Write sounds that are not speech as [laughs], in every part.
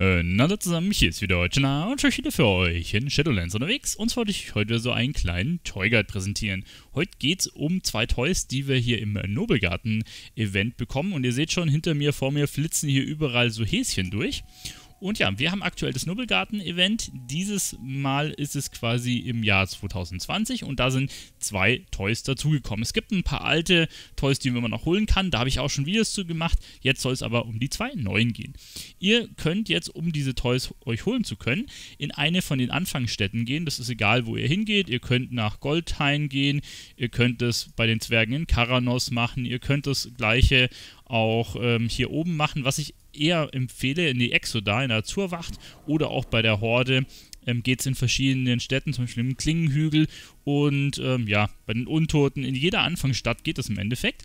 Na dann zusammen, hier ist wieder euer nah und euch wieder für euch in Shadowlands unterwegs. Und zwar wollte ich heute so einen kleinen Toy Guide präsentieren. Heute geht es um zwei Toys, die wir hier im Nobelgarten Event bekommen. Und ihr seht schon, hinter mir, vor mir flitzen hier überall so Häschen durch. Und ja, wir haben aktuell das Nubbelgarten-Event. Dieses Mal ist es quasi im Jahr 2020 und da sind zwei Toys dazugekommen. Es gibt ein paar alte Toys, die man noch holen kann. Da habe ich auch schon Videos zu gemacht. Jetzt soll es aber um die zwei neuen gehen. Ihr könnt jetzt, um diese Toys euch holen zu können, in eine von den Anfangsstätten gehen. Das ist egal, wo ihr hingeht. Ihr könnt nach Goldhain gehen. Ihr könnt es bei den Zwergen in Karanos machen. Ihr könnt das gleiche auch ähm, hier oben machen. Was ich eher empfehle, in die Exoda, in der Zurwacht oder auch bei der Horde, ähm, geht es in verschiedenen Städten, zum Beispiel im Klingenhügel und ähm, ja, bei den Untoten. In jeder Anfangsstadt geht es im Endeffekt.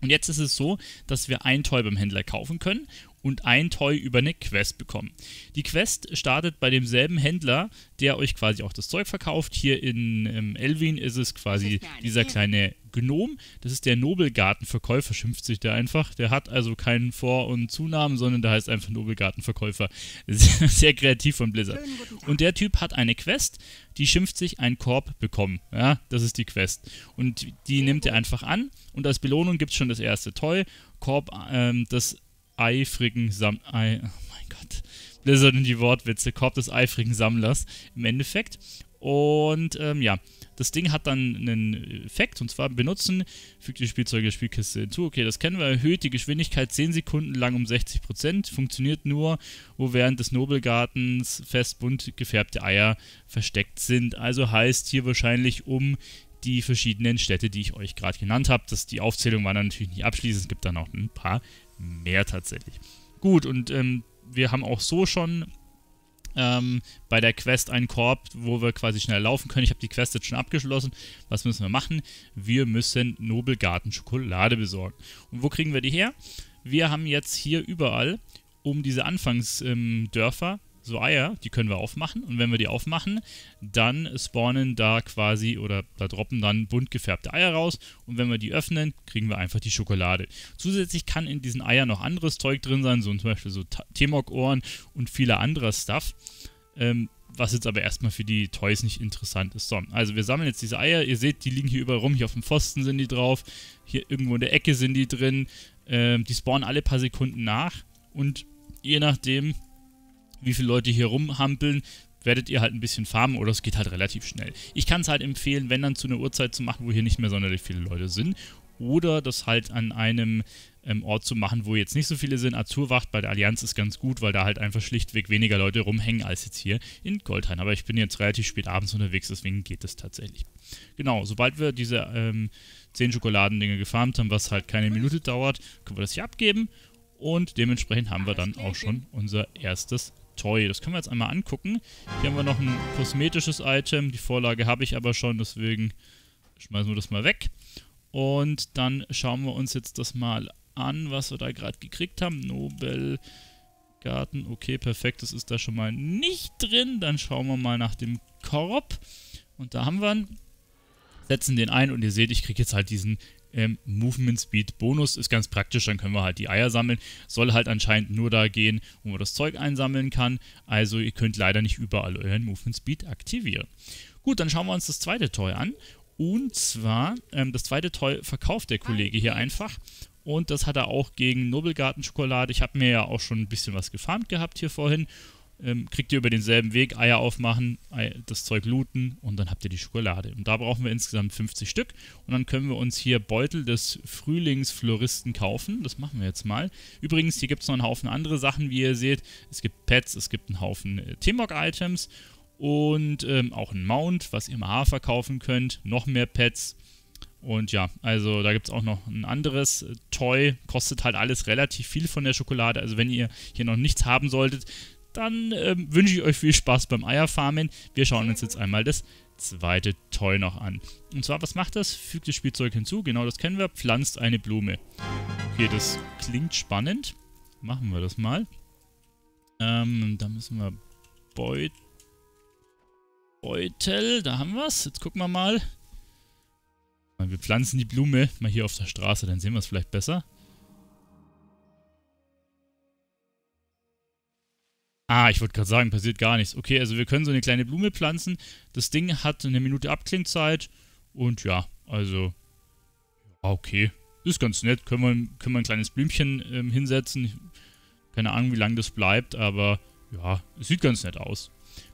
Und jetzt ist es so, dass wir ein Toll beim Händler kaufen können und ein Toy über eine Quest bekommen. Die Quest startet bei demselben Händler, der euch quasi auch das Zeug verkauft. Hier in ähm, Elvin ist es quasi dieser kleine Gnom. Das ist der Nobelgartenverkäufer, schimpft sich der einfach. Der hat also keinen Vor- und Zunamen, sondern der heißt einfach Nobelgartenverkäufer. [laughs] Sehr, sehr kreativ von Blizzard. Und der Typ hat eine Quest, die schimpft sich ein Korb bekommen. Ja, das ist die Quest. Und die nimmt er einfach an. Und als Belohnung gibt es schon das erste Toy. Korb, ähm, das eifrigen Sam Ei oh mein Gott. Blizzard und die Wortwitze, Korb des eifrigen Sammlers im Endeffekt. Und ähm, ja, das Ding hat dann einen Effekt und zwar benutzen, fügt die Spielzeuge der Spielkiste hinzu. Okay, das kennen wir, erhöht die Geschwindigkeit 10 Sekunden lang um 60%, funktioniert nur, wo während des Nobelgartens fest bunt gefärbte Eier versteckt sind. Also heißt hier wahrscheinlich um die verschiedenen Städte, die ich euch gerade genannt habe. Die Aufzählung war natürlich nicht abschließend, es gibt da noch ein paar mehr tatsächlich. Gut, und ähm, wir haben auch so schon ähm, bei der Quest einen Korb, wo wir quasi schnell laufen können. Ich habe die Quest jetzt schon abgeschlossen. Was müssen wir machen? Wir müssen Nobelgarten Schokolade besorgen. Und wo kriegen wir die her? Wir haben jetzt hier überall um diese Anfangsdörfer ähm, so Eier, die können wir aufmachen. Und wenn wir die aufmachen, dann spawnen da quasi oder da droppen dann bunt gefärbte Eier raus. Und wenn wir die öffnen, kriegen wir einfach die Schokolade. Zusätzlich kann in diesen Eiern noch anderes Zeug drin sein, so zum Beispiel so Temok-Ohren und viele andere Stuff. Ähm, was jetzt aber erstmal für die Toys nicht interessant ist. So, also wir sammeln jetzt diese Eier. Ihr seht, die liegen hier überall rum. Hier auf dem Pfosten sind die drauf. Hier irgendwo in der Ecke sind die drin. Ähm, die spawnen alle paar Sekunden nach. Und je nachdem, wie viele Leute hier rumhampeln, werdet ihr halt ein bisschen farmen oder es geht halt relativ schnell. Ich kann es halt empfehlen, wenn dann zu einer Uhrzeit zu machen, wo hier nicht mehr sonderlich viele Leute sind oder das halt an einem ähm, Ort zu machen, wo jetzt nicht so viele sind. Azurwacht bei der Allianz ist ganz gut, weil da halt einfach schlichtweg weniger Leute rumhängen als jetzt hier in Goldhain. Aber ich bin jetzt relativ spät abends unterwegs, deswegen geht das tatsächlich. Genau, sobald wir diese ähm, 10 Schokoladendinge gefarmt haben, was halt keine Minute dauert, können wir das hier abgeben. Und dementsprechend haben wir dann auch schon unser erstes Toy. Das können wir jetzt einmal angucken. Hier haben wir noch ein kosmetisches Item. Die Vorlage habe ich aber schon, deswegen schmeißen wir das mal weg. Und dann schauen wir uns jetzt das mal an, was wir da gerade gekriegt haben. Nobelgarten, okay, perfekt, das ist da schon mal nicht drin. Dann schauen wir mal nach dem Korb. Und da haben wir einen. Setzen den ein und ihr seht, ich kriege jetzt halt diesen ähm, Movement Speed Bonus ist ganz praktisch, dann können wir halt die Eier sammeln. Soll halt anscheinend nur da gehen, wo man das Zeug einsammeln kann. Also ihr könnt leider nicht überall euren Movement Speed aktivieren. Gut, dann schauen wir uns das zweite Toy an. Und zwar, ähm, das zweite Toy verkauft der Kollege hier einfach. Und das hat er auch gegen Nobelgarten-Schokolade. Ich habe mir ja auch schon ein bisschen was gefarmt gehabt hier vorhin ähm, kriegt ihr über denselben Weg Eier aufmachen, das Zeug looten und dann habt ihr die Schokolade. Und da brauchen wir insgesamt 50 Stück und dann können wir uns hier Beutel des Frühlingsfloristen kaufen. Das machen wir jetzt mal. Übrigens, hier gibt es noch einen Haufen andere Sachen, wie ihr seht. Es gibt Pets, es gibt einen Haufen äh, Timok-Items und ähm, auch einen Mount, was ihr im mal verkaufen könnt. Noch mehr Pets. Und ja, also da gibt es auch noch ein anderes äh, Toy. Kostet halt alles relativ viel von der Schokolade. Also wenn ihr hier noch nichts haben solltet, dann ähm, wünsche ich euch viel Spaß beim Eierfarmen. Wir schauen uns jetzt einmal das zweite Toy noch an. Und zwar, was macht das? Fügt das Spielzeug hinzu, genau das kennen wir, pflanzt eine Blume. Okay, das klingt spannend. Machen wir das mal. Ähm, da müssen wir Beut Beutel, da haben wir es. Jetzt gucken wir mal. Wir pflanzen die Blume mal hier auf der Straße, dann sehen wir es vielleicht besser. Ah, ich wollte gerade sagen, passiert gar nichts. Okay, also wir können so eine kleine Blume pflanzen. Das Ding hat eine Minute Abklingzeit. Und ja, also... Okay, ist ganz nett. Können wir, können wir ein kleines Blümchen ähm, hinsetzen. Keine Ahnung, wie lange das bleibt, aber ja, sieht ganz nett aus.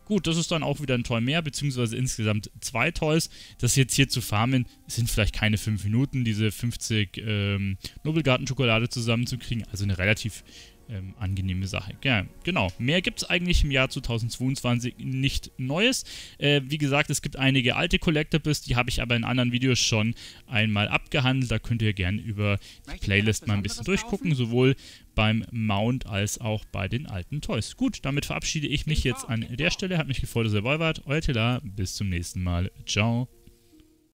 Gut, das ist dann auch wieder ein Toy mehr, beziehungsweise insgesamt zwei Toys. Das jetzt hier zu farmen, sind vielleicht keine 5 Minuten, diese 50 ähm, Nobelgarten-Schokolade zusammenzukriegen. Also eine relativ ähm, angenehme Sache. Ja, genau. Mehr gibt es eigentlich im Jahr 2022 nicht Neues. Äh, wie gesagt, es gibt einige alte Collectibles, die habe ich aber in anderen Videos schon einmal abgehandelt. Da könnt ihr gerne über die Playlist mal ein bisschen durchgucken, kaufen? sowohl beim Mount als auch bei den alten Toys. Gut, damit verabschiede ich mich jetzt an der Stelle. Hat mich gefreut, dass ihr dabei wart. Euer Tela, bis zum nächsten Mal. Ciao.